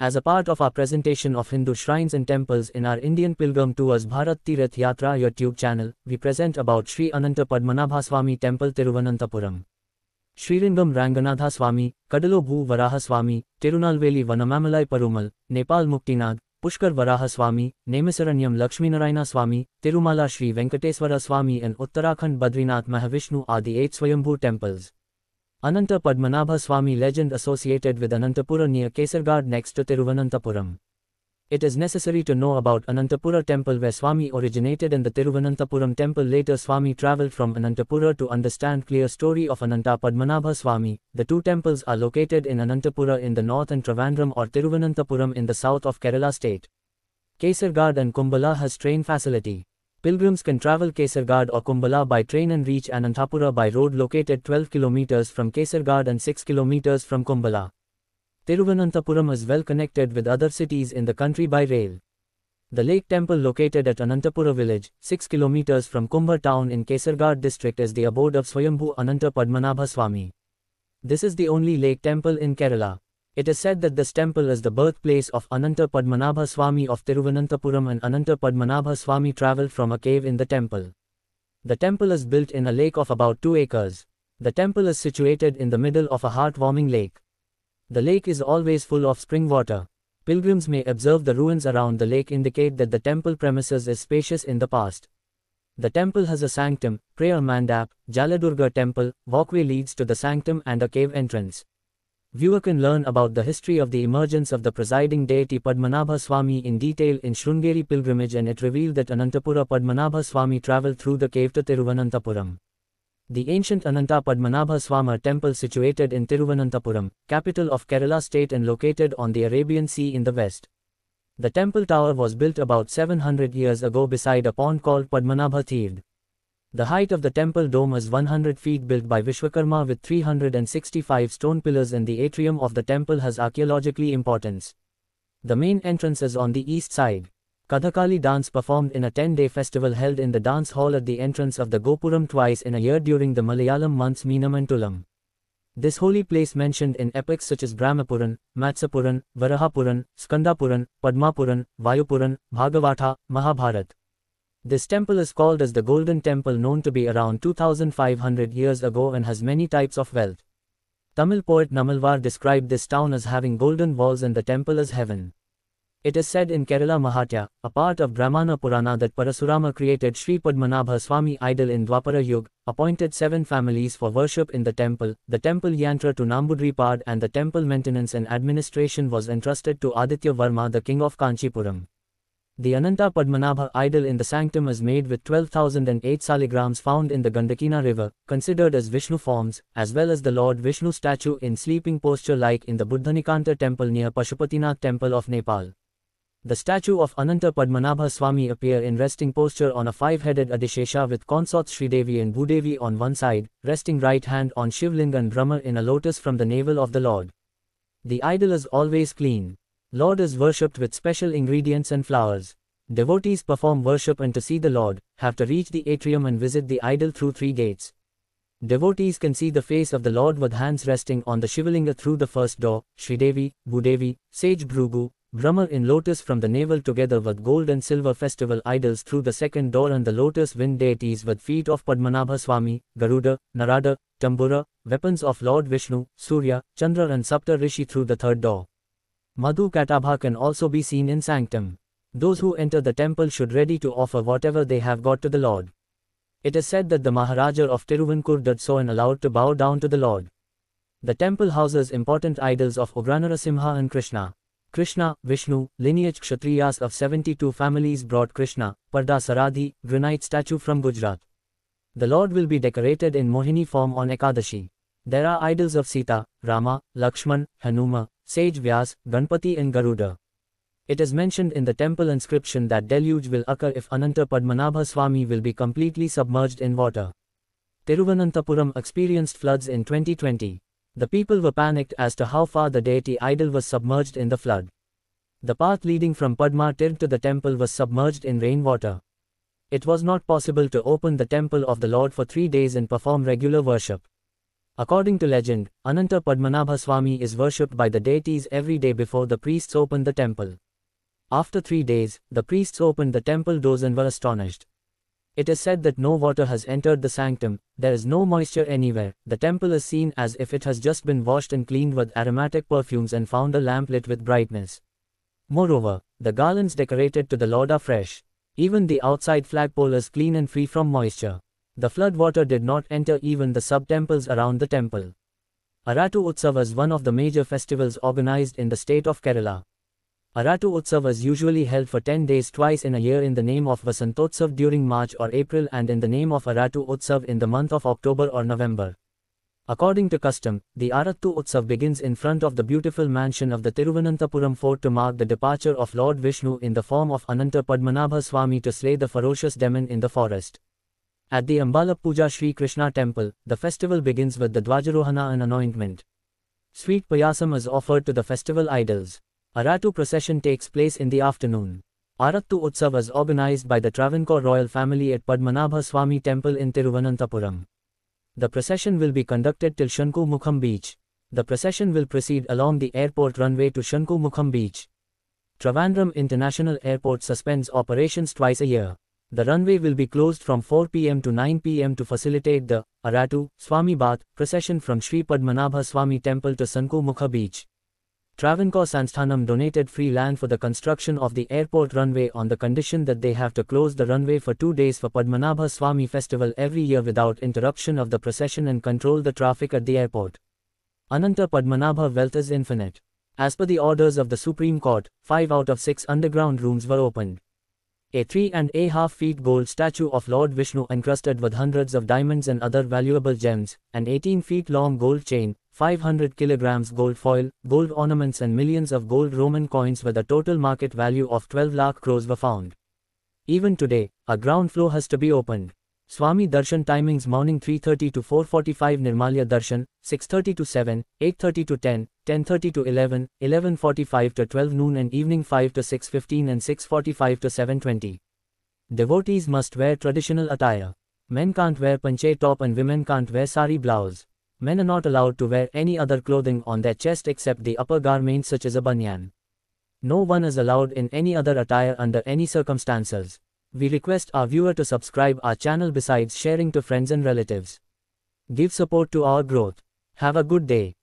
As a part of our presentation of Hindu shrines and temples in our Indian Pilgrim Tours Bharat Tirath Yatra YouTube channel, we present about Sri Ananta Swami Temple Tiruvananthapuram. Srirangam Ranganatha Swami, Kadalobhu Varaha Swami, Tirunalveli Vanamamalai Parumal, Nepal Muktinag, Pushkar Varaha Swami, Nemisaranyam Lakshminarayana Swami, Tirumala Sri Venkateswara Swami and Uttarakhand Badrinath Mahavishnu are the eight Swayambhu temples. Ananta Padmanabha Swami legend associated with Anantapura near Kesargad next to Tiruvananthapuram. It is necessary to know about Anantapura temple where Swami originated and the Tiruvananthapuram temple later Swami traveled from Anantapura to understand clear story of Ananta Padmanabha Swami. The two temples are located in Anantapura in the north and Travandrum or Tiruvananthapuram in the south of Kerala state. Kesargad and Kumbala has train facility. Pilgrims can travel Kesargad or Kumbala by train and reach Anantapura by road located 12 km from Kesargad and 6 km from Kumbala. Tiruvananthapuram is well connected with other cities in the country by rail. The lake temple located at Anantapura village, 6 km from Kumbha town in Kesargad district is the abode of Swayambhu Ananta Padmanabha Swami. This is the only lake temple in Kerala. It is said that this temple is the birthplace of Ananta Padmanabha Swami of Tiruvananthapuram and Ananta Padmanabha Swami traveled from a cave in the temple. The temple is built in a lake of about 2 acres. The temple is situated in the middle of a heartwarming lake. The lake is always full of spring water. Pilgrims may observe the ruins around the lake indicate that the temple premises is spacious in the past. The temple has a sanctum, prayer mandap, Jaladurga temple, walkway leads to the sanctum and a cave entrance. Viewer can learn about the history of the emergence of the presiding deity Padmanabha Swami in detail in Shrungeri pilgrimage and it revealed that Anantapura Padmanabha Swami traveled through the cave to Tiruvananthapuram. The ancient Ananta Padmanabha Swami temple situated in Tiruvananthapuram, capital of Kerala state and located on the Arabian Sea in the west. The temple tower was built about 700 years ago beside a pond called Padmanabha Tirth. The height of the temple dome is 100 feet built by Vishwakarma with 365 stone pillars and the atrium of the temple has archaeologically importance. The main entrance is on the east side. Kathakali dance performed in a 10-day festival held in the dance hall at the entrance of the Gopuram twice in a year during the Malayalam months and Tulam. This holy place mentioned in epics such as Brahmapuran, Matsapuran, Varahapuran, Skandapuran, Padmapuran, Vayupuran, Bhagavata, Mahabharata. This temple is called as the Golden Temple known to be around 2500 years ago and has many types of wealth. Tamil poet Namalvar described this town as having golden walls and the temple as heaven. It is said in Kerala Mahatya, a part of Brahmana Purana that Parasurama created Sri Padmanabha Swami idol in Dwapara Yuga, appointed seven families for worship in the temple, the temple yantra to Nambudripad and the temple maintenance and administration was entrusted to Aditya Varma the king of Kanchipuram. The Ananta Padmanabha idol in the sanctum is made with 12,008 saligrams found in the Gandakina river, considered as Vishnu forms, as well as the Lord Vishnu statue in sleeping posture like in the Buddhanikanta temple near Pashupatinath temple of Nepal. The statue of Ananta Padmanabha Swami appear in resting posture on a five-headed Adishesha with consorts Sridevi and Bhudevi on one side, resting right hand on and Brahma in a lotus from the navel of the Lord. The idol is always clean. Lord is worshipped with special ingredients and flowers. Devotees perform worship and to see the Lord, have to reach the atrium and visit the idol through three gates. Devotees can see the face of the Lord with hands resting on the Shivalinga through the first door, Sridevi, Bhudevi, sage Brugu, Brahma in lotus from the navel together with gold and silver festival idols through the second door and the lotus wind deities with feet of Padmanabha Swami, Garuda, Narada, Tambura, weapons of Lord Vishnu, Surya, Chandra and Sapta Rishi through the third door. Madhu Katabha can also be seen in sanctum. Those who enter the temple should ready to offer whatever they have got to the Lord. It is said that the Maharaja of Tiruvankur did so and allowed to bow down to the Lord. The temple houses important idols of Ugranarasimha and Krishna. Krishna, Vishnu, lineage Kshatriyas of 72 families brought Krishna, Parda Saradhi, granite statue from Gujarat. The Lord will be decorated in Mohini form on Ekadashi. There are idols of Sita, Rama, Lakshman, Hanuma, sage Vyas, Ganpati and Garuda. It is mentioned in the temple inscription that deluge will occur if Ananta Padmanabha Swami will be completely submerged in water. Tiruvananthapuram experienced floods in 2020. The people were panicked as to how far the deity idol was submerged in the flood. The path leading from Padma Tirth to the temple was submerged in rainwater. It was not possible to open the temple of the Lord for three days and perform regular worship. According to legend, Ananta Padmanabha Swami is worshipped by the deities every day before the priests open the temple. After three days, the priests opened the temple doors and were astonished. It is said that no water has entered the sanctum, there is no moisture anywhere, the temple is seen as if it has just been washed and cleaned with aromatic perfumes and found a lamp lit with brightness. Moreover, the garlands decorated to the Lord are fresh. Even the outside flagpole is clean and free from moisture. The floodwater did not enter even the sub-temples around the temple. Aratu Utsav is one of the major festivals organized in the state of Kerala. Aratu Utsav is usually held for 10 days twice in a year in the name of Vasantotsav during March or April and in the name of Aratu Utsav in the month of October or November. According to custom, the Aratu Utsav begins in front of the beautiful mansion of the Tiruvananthapuram fort to mark the departure of Lord Vishnu in the form of Ananta Padmanabha Swami to slay the ferocious demon in the forest. At the Ambala Puja Sri Krishna temple, the festival begins with the Dwajarohana and anointment. Sweet payasam is offered to the festival idols. Aratu procession takes place in the afternoon. Arattu Utsav is organized by the Travancore royal family at Padmanabha Swami temple in Tiruvananthapuram. The procession will be conducted till Shanku Mukham beach. The procession will proceed along the airport runway to Shanku Mukham beach. Travandrum International Airport suspends operations twice a year. The runway will be closed from 4 pm to 9 pm to facilitate the Aratu Swami Bath procession from Sri Padmanabha Swami Temple to Sanku Mukha Beach. Travancore Sansthanam donated free land for the construction of the airport runway on the condition that they have to close the runway for two days for Padmanabha Swami festival every year without interruption of the procession and control the traffic at the airport. Ananta Padmanabha wealth is infinite. As per the orders of the Supreme Court, five out of six underground rooms were opened. A three and a half feet gold statue of Lord Vishnu encrusted with hundreds of diamonds and other valuable gems, an 18 feet long gold chain, 500 kilograms gold foil, gold ornaments and millions of gold Roman coins with a total market value of 12 lakh crores were found. Even today, a ground floor has to be opened. Swami Darshan timings morning 3.30 to 4.45 Nirmalya Darshan, 6.30 to 7, 8.30 to 10, 10.30 to 11, 11.45 to 12 noon and evening 5 to 6.15 and 6.45 to 7.20. Devotees must wear traditional attire. Men can't wear panche top and women can't wear sari blouse. Men are not allowed to wear any other clothing on their chest except the upper garment such as a banyan. No one is allowed in any other attire under any circumstances. We request our viewer to subscribe our channel besides sharing to friends and relatives. Give support to our growth. Have a good day.